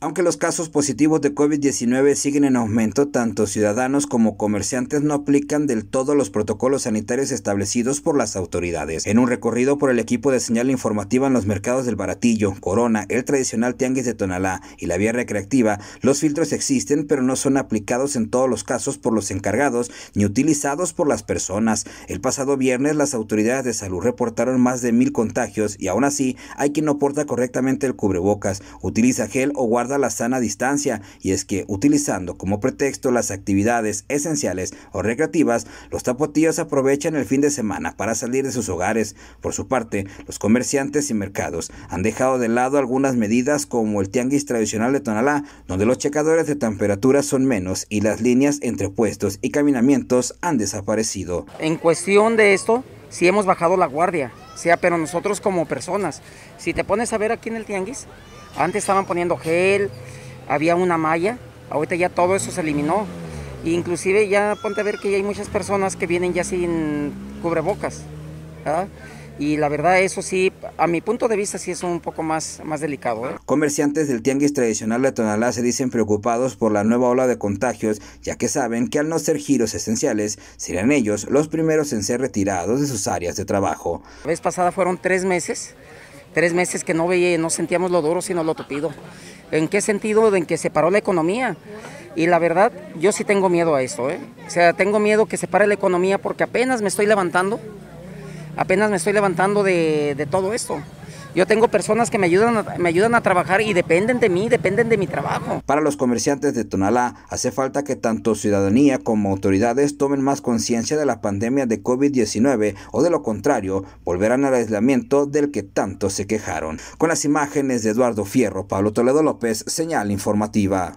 Aunque los casos positivos de COVID-19 siguen en aumento, tanto ciudadanos como comerciantes no aplican del todo los protocolos sanitarios establecidos por las autoridades. En un recorrido por el equipo de señal informativa en los mercados del Baratillo, Corona, el tradicional Tianguis de Tonalá y la Vía Recreativa, los filtros existen pero no son aplicados en todos los casos por los encargados ni utilizados por las personas. El pasado viernes las autoridades de salud reportaron más de mil contagios y aún así hay quien no porta correctamente el cubrebocas, utiliza gel o guarda a la sana distancia y es que utilizando como pretexto las actividades esenciales o recreativas, los tapotillos aprovechan el fin de semana para salir de sus hogares. Por su parte, los comerciantes y mercados han dejado de lado algunas medidas como el tianguis tradicional de Tonalá, donde los checadores de temperatura son menos y las líneas entre puestos y caminamientos han desaparecido. En cuestión de esto, si sí hemos bajado la guardia, sea, pero nosotros como personas, si te pones a ver aquí en el tianguis, antes estaban poniendo gel, había una malla, ahorita ya todo eso se eliminó. Inclusive ya ponte a ver que hay muchas personas que vienen ya sin cubrebocas. y la verdad eso sí, a mi punto de vista sí es un poco más, más delicado. ¿eh? Comerciantes del tianguis tradicional de Tonalá se dicen preocupados por la nueva ola de contagios, ya que saben que al no ser giros esenciales, ...serían ellos los primeros en ser retirados de sus áreas de trabajo. La vez pasada fueron tres meses tres meses que no veía, no sentíamos lo duro, sino lo tupido. ¿En qué sentido? En que se paró la economía. Y la verdad, yo sí tengo miedo a eso. ¿eh? O sea, tengo miedo que se pare la economía porque apenas me estoy levantando, apenas me estoy levantando de, de todo esto. Yo tengo personas que me ayudan, a, me ayudan a trabajar y dependen de mí, dependen de mi trabajo. Para los comerciantes de Tonalá, hace falta que tanto ciudadanía como autoridades tomen más conciencia de la pandemia de COVID-19 o de lo contrario, volverán al aislamiento del que tanto se quejaron. Con las imágenes de Eduardo Fierro, Pablo Toledo López, señal informativa.